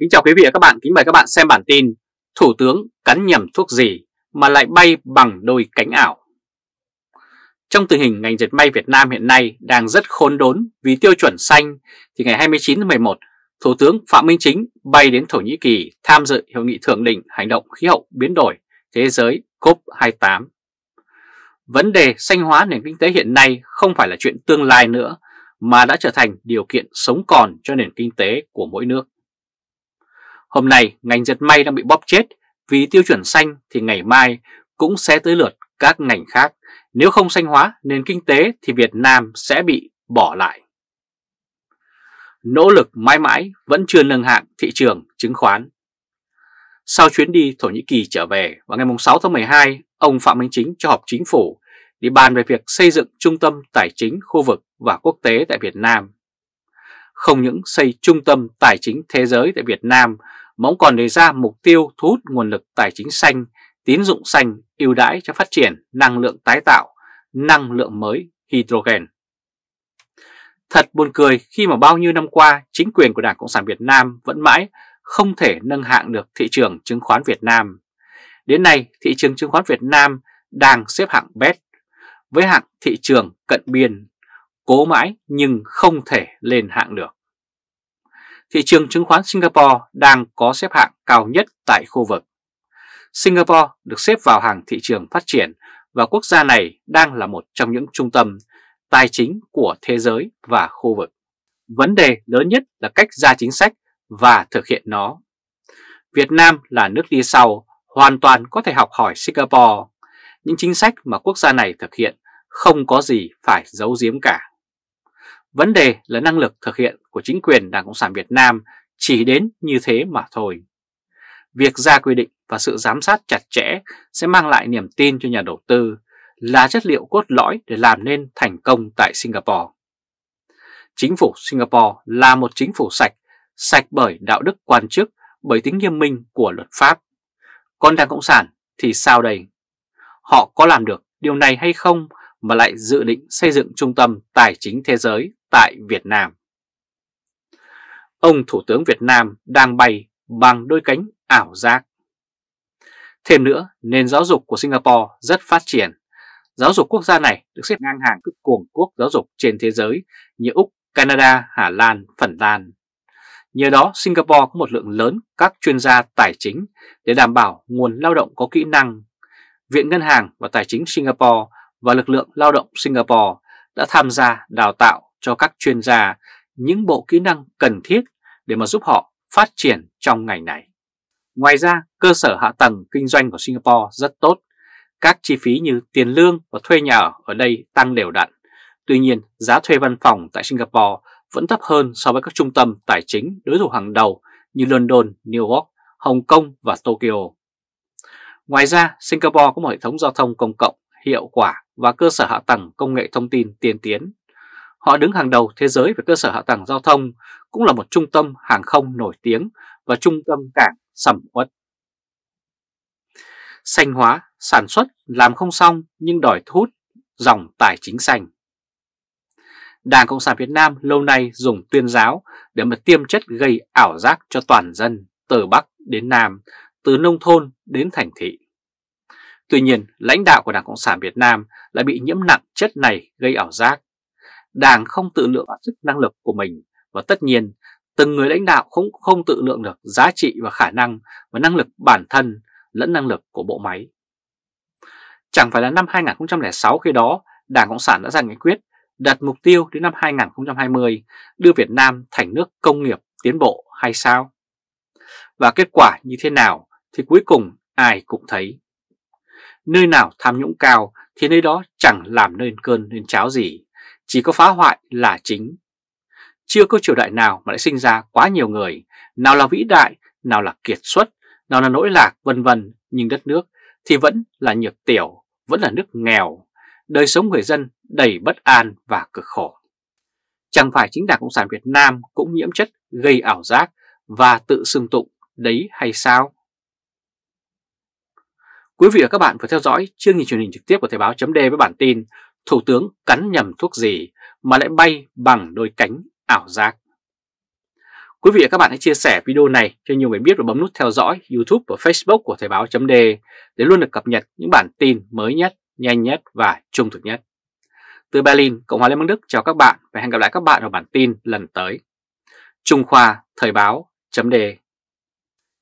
Kính chào quý vị và các bạn, kính mời các bạn xem bản tin Thủ tướng cắn nhầm thuốc gì mà lại bay bằng đôi cánh ảo Trong tình hình ngành dệt may Việt Nam hiện nay đang rất khốn đốn vì tiêu chuẩn xanh thì ngày 29 tháng 11 Thủ tướng Phạm Minh Chính bay đến Thổ Nhĩ Kỳ tham dự Hội nghị Thượng đỉnh Hành động Khí hậu Biến đổi Thế giới COP28 Vấn đề xanh hóa nền kinh tế hiện nay không phải là chuyện tương lai nữa mà đã trở thành điều kiện sống còn cho nền kinh tế của mỗi nước Hôm nay ngành dệt may đang bị bóp chết vì tiêu chuẩn xanh thì ngày mai cũng sẽ tới lượt các ngành khác. Nếu không xanh hóa nền kinh tế thì Việt Nam sẽ bị bỏ lại. Nỗ lực mãi mãi vẫn chưa nâng hạng thị trường chứng khoán. Sau chuyến đi Thổ Nhĩ Kỳ trở về vào ngày 6 tháng 12, ông Phạm Minh Chính cho họp chính phủ để bàn về việc xây dựng trung tâm tài chính khu vực và quốc tế tại Việt Nam. Không những xây trung tâm tài chính thế giới tại Việt Nam mà ông còn đề ra mục tiêu thu hút nguồn lực tài chính xanh, tín dụng xanh ưu đãi cho phát triển năng lượng tái tạo, năng lượng mới hydrogen. Thật buồn cười khi mà bao nhiêu năm qua chính quyền của Đảng Cộng sản Việt Nam vẫn mãi không thể nâng hạng được thị trường chứng khoán Việt Nam. Đến nay, thị trường chứng khoán Việt Nam đang xếp hạng bét với hạng thị trường cận biên, cố mãi nhưng không thể lên hạng được thị trường chứng khoán Singapore đang có xếp hạng cao nhất tại khu vực. Singapore được xếp vào hàng thị trường phát triển và quốc gia này đang là một trong những trung tâm tài chính của thế giới và khu vực. Vấn đề lớn nhất là cách ra chính sách và thực hiện nó. Việt Nam là nước đi sau, hoàn toàn có thể học hỏi Singapore. Những chính sách mà quốc gia này thực hiện không có gì phải giấu giếm cả. Vấn đề là năng lực thực hiện của chính quyền Đảng Cộng sản Việt Nam chỉ đến như thế mà thôi. Việc ra quy định và sự giám sát chặt chẽ sẽ mang lại niềm tin cho nhà đầu tư là chất liệu cốt lõi để làm nên thành công tại Singapore. Chính phủ Singapore là một chính phủ sạch, sạch bởi đạo đức quan chức, bởi tính nghiêm minh của luật pháp. Còn Đảng Cộng sản thì sao đây? Họ có làm được điều này hay không mà lại dự định xây dựng trung tâm tài chính thế giới tại Việt Nam. Ông Thủ tướng Việt Nam đang bay bằng đôi cánh ảo giác. Thêm nữa, nền giáo dục của Singapore rất phát triển. Giáo dục quốc gia này được xếp ngang hàng các cường quốc giáo dục trên thế giới như Úc, Canada, Hà Lan, Phần Lan. Nhờ đó, Singapore có một lượng lớn các chuyên gia tài chính để đảm bảo nguồn lao động có kỹ năng. Viện Ngân hàng và Tài chính Singapore và lực lượng lao động Singapore đã tham gia đào tạo cho các chuyên gia những bộ kỹ năng cần thiết để mà giúp họ phát triển trong ngành này. Ngoài ra, cơ sở hạ tầng kinh doanh của Singapore rất tốt. Các chi phí như tiền lương và thuê nhà ở, ở đây tăng đều đặn. Tuy nhiên, giá thuê văn phòng tại Singapore vẫn thấp hơn so với các trung tâm tài chính đối thủ hàng đầu như London, New York, Hồng Kông và Tokyo. Ngoài ra, Singapore có một hệ thống giao thông công cộng hiệu quả và cơ sở hạ tầng công nghệ thông tin tiên tiến Họ đứng hàng đầu thế giới về cơ sở hạ tầng giao thông, cũng là một trung tâm hàng không nổi tiếng và trung tâm cảng sầm uất. Xanh hóa, sản xuất làm không xong nhưng đòi thu hút dòng tài chính xanh. Đảng Cộng sản Việt Nam lâu nay dùng tuyên giáo để mà tiêm chất gây ảo giác cho toàn dân từ Bắc đến Nam, từ nông thôn đến thành thị. Tuy nhiên, lãnh đạo của Đảng Cộng sản Việt Nam lại bị nhiễm nặng chất này gây ảo giác Đảng không tự lượng sức năng lực của mình và tất nhiên từng người lãnh đạo cũng không tự lượng được giá trị và khả năng và năng lực bản thân lẫn năng lực của bộ máy. Chẳng phải là năm 2006 khi đó Đảng Cộng sản đã ra nghị quyết đặt mục tiêu đến năm 2020 đưa Việt Nam thành nước công nghiệp tiến bộ hay sao? Và kết quả như thế nào thì cuối cùng ai cũng thấy. Nơi nào tham nhũng cao thì nơi đó chẳng làm nên cơn nên cháo gì chỉ có phá hoại là chính. Chưa có triều đại nào mà lại sinh ra quá nhiều người, nào là vĩ đại, nào là kiệt xuất, nào là nỗi lạc vân vân, nhưng đất nước thì vẫn là nhược tiểu, vẫn là nước nghèo, đời sống người dân đầy bất an và cực khổ. Chẳng phải chính Đảng Cộng sản Việt Nam cũng nhiễm chất gây ảo giác và tự xưng tụng đấy hay sao? Quý vị và các bạn vừa theo dõi chương trình truyền hình trực tiếp của Thời báo chấm với bản tin Thủ tướng cắn nhầm thuốc gì mà lại bay bằng đôi cánh ảo giác. Quý vị và các bạn hãy chia sẻ video này cho nhiều người biết và bấm nút theo dõi YouTube và Facebook của Thời báo .d để luôn được cập nhật những bản tin mới nhất, nhanh nhất và trung thực nhất. Từ Berlin, Cộng hòa Liên bang Đức chào các bạn và hẹn gặp lại các bạn ở bản tin lần tới. Trung Khoa Thời báo .d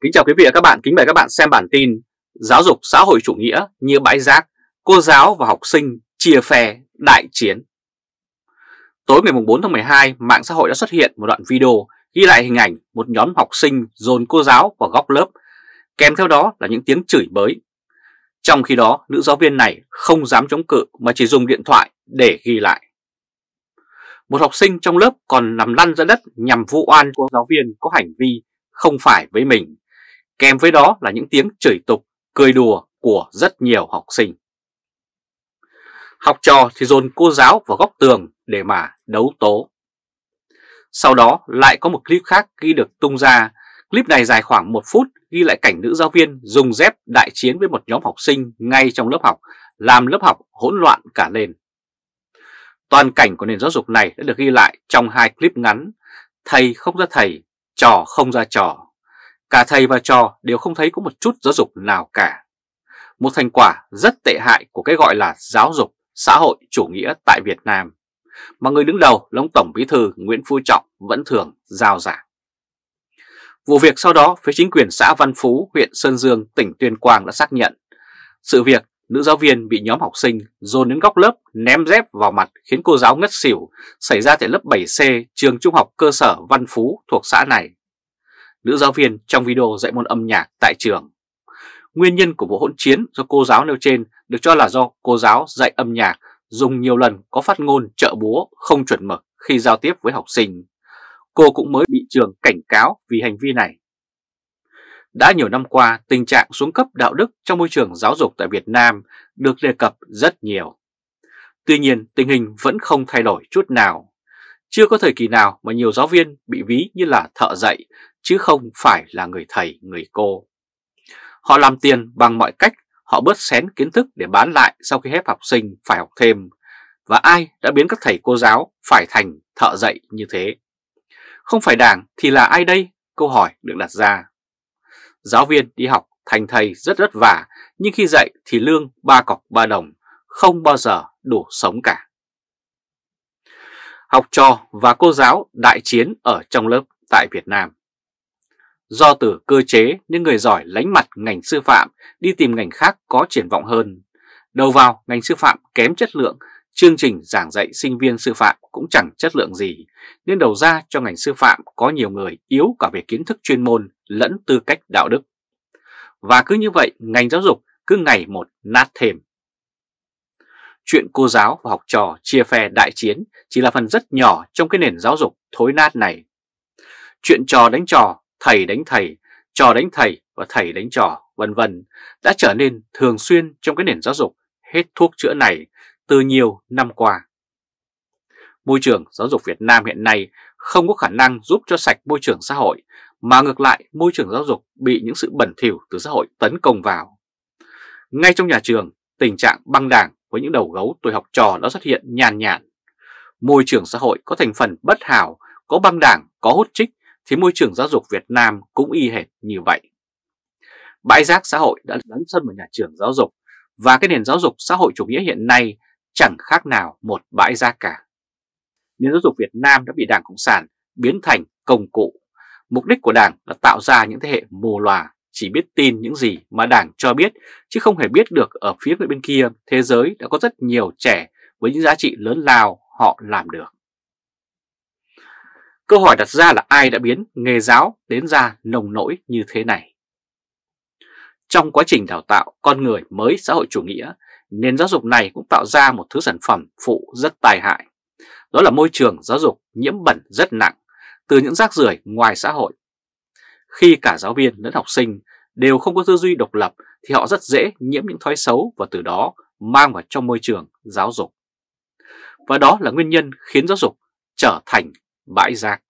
Kính chào quý vị và các bạn, kính mời các bạn xem bản tin Giáo dục xã hội chủ nghĩa như bãi rác, cô giáo và học sinh chia phe đại chiến. Tối ngày 4 tháng 12, mạng xã hội đã xuất hiện một đoạn video ghi lại hình ảnh một nhóm học sinh dồn cô giáo vào góc lớp, kèm theo đó là những tiếng chửi bới. Trong khi đó, nữ giáo viên này không dám chống cự mà chỉ dùng điện thoại để ghi lại. Một học sinh trong lớp còn nằm lăn ra đất nhằm vu oan cô giáo viên có hành vi không phải với mình, kèm với đó là những tiếng chửi tục, cười đùa của rất nhiều học sinh. Học trò thì dồn cô giáo vào góc tường để mà đấu tố. Sau đó lại có một clip khác ghi được tung ra. Clip này dài khoảng 1 phút ghi lại cảnh nữ giáo viên dùng dép đại chiến với một nhóm học sinh ngay trong lớp học, làm lớp học hỗn loạn cả lên. Toàn cảnh của nền giáo dục này đã được ghi lại trong hai clip ngắn Thầy không ra thầy, trò không ra trò. Cả thầy và trò đều không thấy có một chút giáo dục nào cả. Một thành quả rất tệ hại của cái gọi là giáo dục xã hội chủ nghĩa tại Việt Nam, mà người đứng đầu là ông Tổng Bí Thư Nguyễn Phú Trọng vẫn thường giao giảng. Vụ việc sau đó, phía chính quyền xã Văn Phú, huyện Sơn Dương, tỉnh Tuyên Quang đã xác nhận sự việc nữ giáo viên bị nhóm học sinh dồn đến góc lớp ném dép vào mặt khiến cô giáo ngất xỉu xảy ra tại lớp 7C trường trung học cơ sở Văn Phú thuộc xã này. Nữ giáo viên trong video dạy môn âm nhạc tại trường Nguyên nhân của vụ hỗn chiến do cô giáo nêu trên được cho là do cô giáo dạy âm nhạc dùng nhiều lần có phát ngôn trợ búa không chuẩn mực khi giao tiếp với học sinh. Cô cũng mới bị trường cảnh cáo vì hành vi này. Đã nhiều năm qua, tình trạng xuống cấp đạo đức trong môi trường giáo dục tại Việt Nam được đề cập rất nhiều. Tuy nhiên, tình hình vẫn không thay đổi chút nào. Chưa có thời kỳ nào mà nhiều giáo viên bị ví như là thợ dạy, chứ không phải là người thầy, người cô. Họ làm tiền bằng mọi cách, họ bớt xén kiến thức để bán lại sau khi hết học sinh phải học thêm. Và ai đã biến các thầy cô giáo phải thành thợ dạy như thế? Không phải đảng thì là ai đây? Câu hỏi được đặt ra. Giáo viên đi học thành thầy rất rất vả, nhưng khi dạy thì lương ba cọc ba đồng, không bao giờ đủ sống cả. Học trò và cô giáo đại chiến ở trong lớp tại Việt Nam Do từ cơ chế những người giỏi lánh mặt ngành sư phạm đi tìm ngành khác có triển vọng hơn. Đầu vào ngành sư phạm kém chất lượng, chương trình giảng dạy sinh viên sư phạm cũng chẳng chất lượng gì, nên đầu ra cho ngành sư phạm có nhiều người yếu cả về kiến thức chuyên môn lẫn tư cách đạo đức. Và cứ như vậy, ngành giáo dục cứ ngày một nát thêm. Chuyện cô giáo và học trò chia phe đại chiến chỉ là phần rất nhỏ trong cái nền giáo dục thối nát này. Chuyện trò đánh trò thầy đánh thầy, trò đánh thầy và thầy đánh trò, vân vân đã trở nên thường xuyên trong cái nền giáo dục hết thuốc chữa này từ nhiều năm qua. Môi trường giáo dục Việt Nam hiện nay không có khả năng giúp cho sạch môi trường xã hội, mà ngược lại môi trường giáo dục bị những sự bẩn thỉu từ xã hội tấn công vào. Ngay trong nhà trường, tình trạng băng đảng với những đầu gấu tuổi học trò đã xuất hiện nhàn nhạt. Môi trường xã hội có thành phần bất hảo, có băng đảng, có hút trích thì môi trường giáo dục Việt Nam cũng y hệt như vậy. Bãi rác xã hội đã lấn sân vào nhà trường giáo dục và cái nền giáo dục xã hội chủ nghĩa hiện nay chẳng khác nào một bãi rác cả. Nền giáo dục Việt Nam đã bị Đảng Cộng sản biến thành công cụ. Mục đích của Đảng là tạo ra những thế hệ mù lòa chỉ biết tin những gì mà Đảng cho biết chứ không hề biết được ở phía bên kia thế giới đã có rất nhiều trẻ với những giá trị lớn lao họ làm được. Câu hỏi đặt ra là ai đã biến nghề giáo đến ra nồng nỗi như thế này? Trong quá trình đào tạo con người mới xã hội chủ nghĩa, nền giáo dục này cũng tạo ra một thứ sản phẩm phụ rất tai hại. Đó là môi trường giáo dục nhiễm bẩn rất nặng từ những rác rưởi ngoài xã hội. Khi cả giáo viên lẫn học sinh đều không có tư duy độc lập thì họ rất dễ nhiễm những thói xấu và từ đó mang vào trong môi trường giáo dục. Và đó là nguyên nhân khiến giáo dục trở thành bãi rác.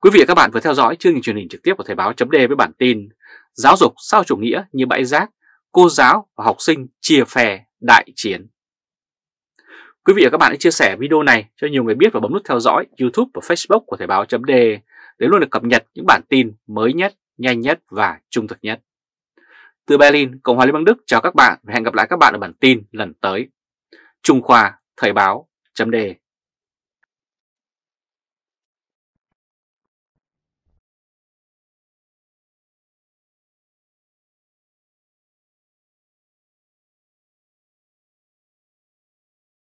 Quý vị và các bạn vừa theo dõi chương trình truyền hình trực tiếp của Thời báo chấm với bản tin Giáo dục sao chủ nghĩa như bãi rác, cô giáo và học sinh chia phe đại chiến. Quý vị và các bạn hãy chia sẻ video này cho nhiều người biết và bấm nút theo dõi YouTube và Facebook của Thời báo chấm để luôn được cập nhật những bản tin mới nhất, nhanh nhất và trung thực nhất. Từ Berlin, Cộng hòa Liên bang Đức chào các bạn và hẹn gặp lại các bạn ở bản tin lần tới. Trung Khoa Thời báo chấm đề